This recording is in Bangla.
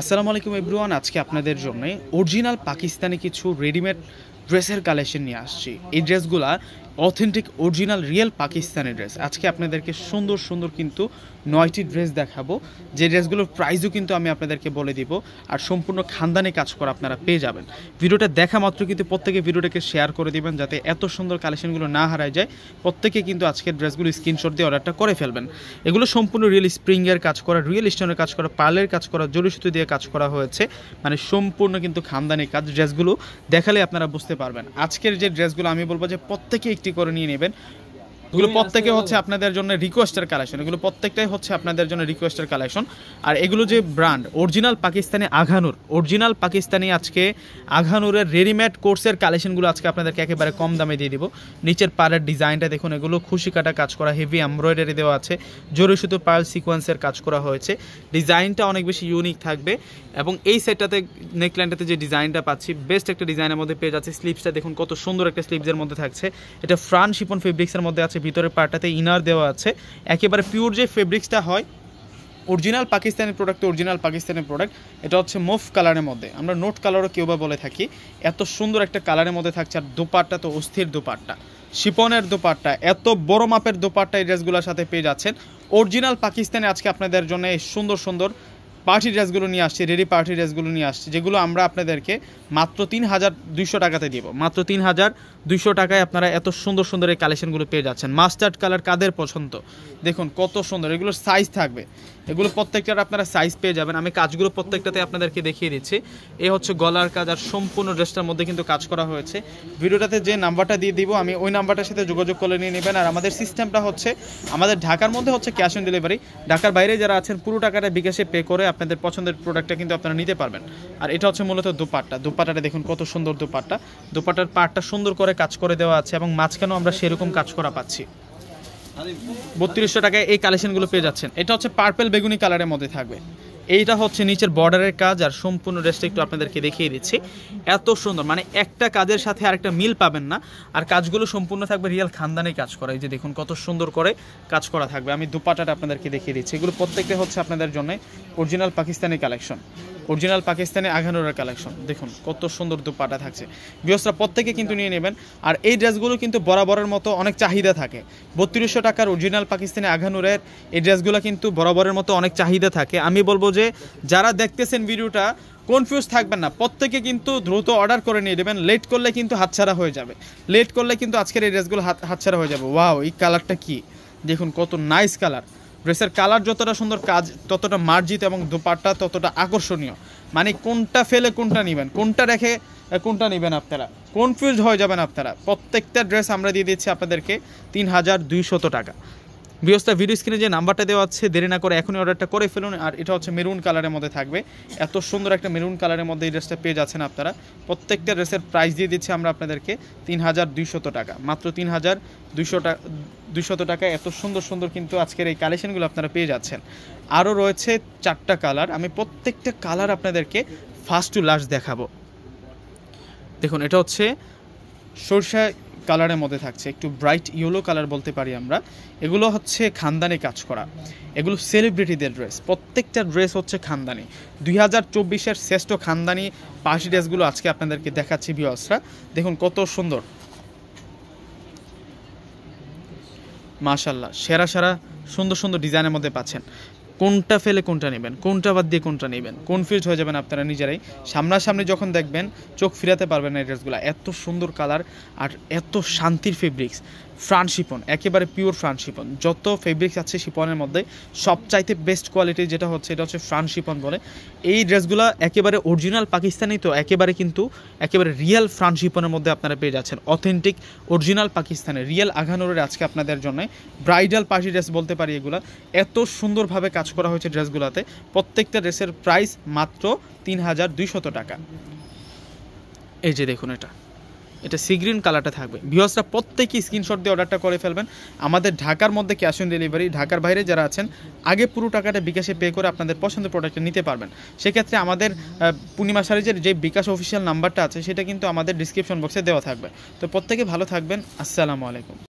আসসালামু আলাইকুম এব্রুয়ান আজকে আপনাদের জন্য অরিজিনাল পাকিস্তানি কিছু রেডিমেড ড্রেসের কালেকশন নিয়ে আসছি এই ড্রেসগুলা authentic original real Pakistani dress আজকে আপনাদেরকে সুন্দর সুন্দর কিন্তু নয়টি ড্রেস দেখাবো যে ড্রেসগুলোর প্রাইসও কিন্তু আমি আপনাদেরকে বলে দিব আর সম্পূর্ণ খানদানি কাজ করা আপনারা পেয়ে যাবেন ভিডিওটা দেখা মাত্র কিন্তু প্রত্যেকে ভিডিওটাকে শেয়ার করে দিবেন যাতে এত সুন্দর কালেকশনগুলো না হারায় যায় প্রত্যেকে কিন্তু আজকের ড্রেসগুলো স্ক্রিনশট দিয়ে অর্ডারটা করে ফেলবেন এগুলো সম্পূর্ণ রিয়েল স্প্রিংয়ের কাজ করা রিয়েল স্টোনের কাজ করা পার্লের কাজ করা জড়িসুতো দিয়ে কাজ করা হয়েছে মানে সম্পূর্ণ কিন্তু খানদানি কাজ ড্রেসগুলো দেখালে আপনারা বুঝতে পারবেন আজকের যে ড্রেসগুলো আমি বলবো যে প্রত্যেকে একটি করে নিয়ে নেবেন এগুলো প্রত্যেকে হচ্ছে আপনাদের জন্য রিকোয়েস্টের কালেকশন এগুলো প্রত্যেকটাই হচ্ছে আপনাদের জন্য রিকোয়েস্টের কালেকশন আর এগুলো যে brand original Pakistani Agha Noor original Pakistani আজকে আঘানুরের রেডিমেড কোর্সের কালেকশনগুলো আজকে আপনাদেরকে একেবারে কম দামে দিয়ে দিব নিচের পাড়ের ডিজাইনটা দেখুন এগুলো খুশি কাটা কাজ করা হেভি এমব্রয়ডারি দেওয়া আছে জোরে সুতো পার্ল সিকোয়েন্সের কাজ করা হয়েছে ডিজাইনটা অনেক বেশি ইউনিক থাকবে এবং এই সেটটাতে নেকল্যান্ডটাতে যে ডিজাইনটা পাচ্ছি বেস্ট একটা ডিজাইনের মধ্যে পেয়ে যাচ্ছে স্লিপসটা দেখুন কত সুন্দর একটা স্লিপসের মধ্যে থাকছে এটা ফ্রান্ট শিপন ফেব্রিক্সের মধ্যে আছে ভিতরের পার্টটাতে ইনার দেওয়া আছে একেবারে পিওর যে ফেব্রিক্সটা হয় original Pakistani product original Pakistani product এটা হচ্ছে মুফ কালারের মধ্যে আমরা নোট কালারও কেউ বা বলে থাকি এত সুন্দর একটা কালারের মধ্যে থাকছে আর দুপারটা তো অস্থির দুপারটা শিপনের দুপারটা এত বড় মাপের দুপারটা এই ড্রেসগুলোর সাথে পেয়ে যাচ্ছেন অরিজিনাল পাকিস্তানে আজকে আপনাদের জন্য এই সুন্দর সুন্দর পার্টি ড্রেসগুলো নিয়ে আসছি রেডি পার্টি ড্রেসগুলো নিয়ে আসছি যেগুলো আমরা আপনাদেরকে মাত্র তিন হাজার দুইশো টাকাতে দিব মাত্র তিন হাজার দুইশো টাকায় আপনারা এত সুন্দর সুন্দর এই কালেকশনগুলো পেয়ে যাচ্ছেন মাস্টার্ড কালার কাদের পছন্দ দেখুন কত সুন্দর এগুলোর সাইজ থাকবে এগুলো প্রত্যেকটার আপনারা সাইজ পেয়ে যাবেন আমি কাজগুলো প্রত্যেকটাতে আপনাদেরকে দেখিয়ে দিচ্ছি এ হচ্ছে গলার কাজ আর সম্পূর্ণ ড্রেসটার মধ্যে কিন্তু কাজ করা হয়েছে ভিডিওটাতে যে নাম্বারটা দিয়ে দিব আমি ওই নাম্বারটার সাথে যোগাযোগ করে নিয়ে নেবেন আর আমাদের সিস্টেমটা হচ্ছে আমাদের ঢাকার মধ্যে হচ্ছে ক্যাশ অন ডেলিভারি ঢাকার বাইরে যারা আছেন পুরো টাকাটা বিকাশে পে করে আপনাদের পছন্দের প্রোডাক্টটা কিন্তু আপনারা নিতে পারবেন আর এটা হচ্ছে মূলত দোপাট্টা দোপাট্টাটা দেখুন কত সুন্দর দোপাট্টা দোপাট্টার পাটটা সুন্দর করে কাজ করে দেওয়া আছে এবং মাঝখানেও আমরা সেরকম কাজ করা পাচ্ছি বত্রিশশো টাকায় এই কালেকশনগুলো পেয়ে যাচ্ছেন এটা হচ্ছে পার্পেল বেগুনি কালারের মধ্যে থাকবে এইটা হচ্ছে নিচের বর্ডারের কাজ আর সম্পূর্ণ ড্রেসটা একটু আপনাদেরকে দেখিয়ে দিচ্ছি এত সুন্দর মানে একটা কাজের সাথে আরেকটা মিল পাবেন না আর কাজগুলো সম্পূর্ণ থাকবে রিয়াল খানদানে কাজ করা এই যে দেখুন কত সুন্দর করে কাজ করা থাকবে আমি দুপাটাটা আপনাদেরকে দেখিয়ে দিচ্ছি এগুলো প্রত্যেকটা হচ্ছে আপনাদের জন্য original Pakistani collection original Pakistani আঘানোরের কালেকশন দেখুন কত সুন্দর দুপাটা থাকছে বৃহস্পরা প্রত্যেকে কিন্তু নিয়ে নেবেন আর এই ড্রেসগুলো কিন্তু বরাবরের মতো অনেক চাহিদা থাকে বত্রিশশো টাকার অরিজিনাল পাকিস্তানি আঘানুরের এই ড্রেসগুলো কিন্তু বরাবরের মতো অনেক চাহিদা থাকে আমি বলবো যে যে যারা দেখতেছেন ভিডিওটা কনফিউজ থাকবেন না প্রত্যেকে কিন্তু দ্রুত অর্ডার করে নিয়ে দেবেন লেট করলে কিন্তু হাতছাড়া হয়ে যাবে লেট করলে কিন্তু আজকের এই ড্রেসগুলো হাত হাতছাড়া হয়ে যাবে ওয়াও এই কালারটা কি দেখুন কত নাইস কালার ড্রেসের কালার যতটা সুন্দর কাজ ততটা মার্জিত এবং দোপাট্টা ততটা আকর্ষণীয় মানে কোনটা ফেলে কোনটা নেবেন কোনটা রেখে কোনটা নেবেন আপনারা কনফিউজ হয়ে যাবেন আপনারা প্রত্যেকটা ড্রেস আমরা দিয়ে দিচ্ছি আপনাদেরকে তিন হাজার দুইশত টাকা বৃহস্পতি ভিডিও স্ক্রিনে যে নাম্বারটা দেওয়া আছে দেরি না করে এখনই অর্ডারটা করে ফেলুন আর এটা হচ্ছে মেরুন কালারের মধ্যে থাকবে এত সুন্দর একটা মেরুন কালারের মধ্যে এই ড্রেসটা পেয়ে যাচ্ছেন আপনারা প্রত্যেকটা ড্রেসের প্রাইস দিয়ে দিচ্ছি আমরা আপনাদেরকে তিন হাজার দুইশত টাকা মাত্র তিন হাজার দুইশো টাকা দুইশত টাকা এত সুন্দর সুন্দর কিন্তু আজকের এই কালেকশনগুলো আপনারা পেয়ে যাচ্ছেন আরও রয়েছে চারটা কালার আমি প্রত্যেকটা কালার আপনাদেরকে ফার্স্ট টু লাস্ট দেখাবো দেখুন এটা হচ্ছে সরষা কালারের মধ্যে থাকছে একটু ব্রাইট ইয়েলো কালার বলতে পারি আমরা এগুলো হচ্ছে খানদানি কাজ করা এগুলো সেলিব্রিটিদের ড্রেস প্রত্যেকটা ড্রেস হচ্ছে খানদানি দুই হাজার চব্বিশের শ্রেষ্ঠ খানদানি পাশ ড্রেসগুলো আজকে আপনাদেরকে দেখাচ্ছি বিহসরা দেখুন কত সুন্দর মাশাল্লাহ সেরা সেরা সুন্দর সুন্দর ডিজাইনের মধ্যে পাচ্ছেন কোনটা ফেলে কোনটা নেবেন কোনটা বাদ দিয়ে কোনটা নেবেন কনফিউজ হয়ে যাবেন আপনারা নিজেরাই সামনাসামনি যখন দেখবেন চোখ ফিরাতে পারবেন এই ড্রেসগুলো এত সুন্দর কালার আর এত শান্তির ফেব্রিক্স ফ্রান্সিপন একেবারে পিওর ফ্রান্সিপন যত ফেব্রিক্স আছে শিপনের মধ্যে সবচাইতে বেস্ট কোয়ালিটি যেটা হচ্ছে এটা হচ্ছে ফ্রান্সিপন বলে এই ড্রেসগুলো একেবারে অরিজিনাল পাকিস্তানি তো একেবারে কিন্তু একেবারে রিয়েল ফ্রান্সিপনের মধ্যে আপনারা পেয়ে যাচ্ছেন অথেন্টিক অরিজিনাল পাকিস্তানের রিয়েল আঘানোরের আজকে আপনাদের জন্য ব্রাইডাল পার্টি ড্রেস বলতে পারি এগুলো এত সুন্দরভাবে কাজ করা হয়েছে ড্রেসগুলোতে প্রত্যেকটা ড্রেসের প্রাইস মাত্র তিন হাজার দুইশত টাকা এই যে দেখুন এটা এটা সি গ্রিন কালারটা থাকবে ভিওসরা প্রত্যেকই স্ক্রিনশট দিয়ে অর্ডারটা করে ফেলবেন আমাদের ঢাকার মধ্যে ক্যাশ অন ডেলিভারি ঢাকার বাইরে যারা আছেন আগে পুরো টাকাটা বিকাশে পে করে আপনাদের পছন্দের প্রোডাক্টটা নিতে পারবেন সেক্ষেত্রে আমাদের পূর্ণিমা সারিজের যে বিকাশ অফিসিয়াল নাম্বারটা আছে সেটা কিন্তু আমাদের ডিসক্রিপশন বক্সে দেওয়া থাকবে তো প্রত্যেকে ভালো থাকবেন আসসালামু আলাইকুম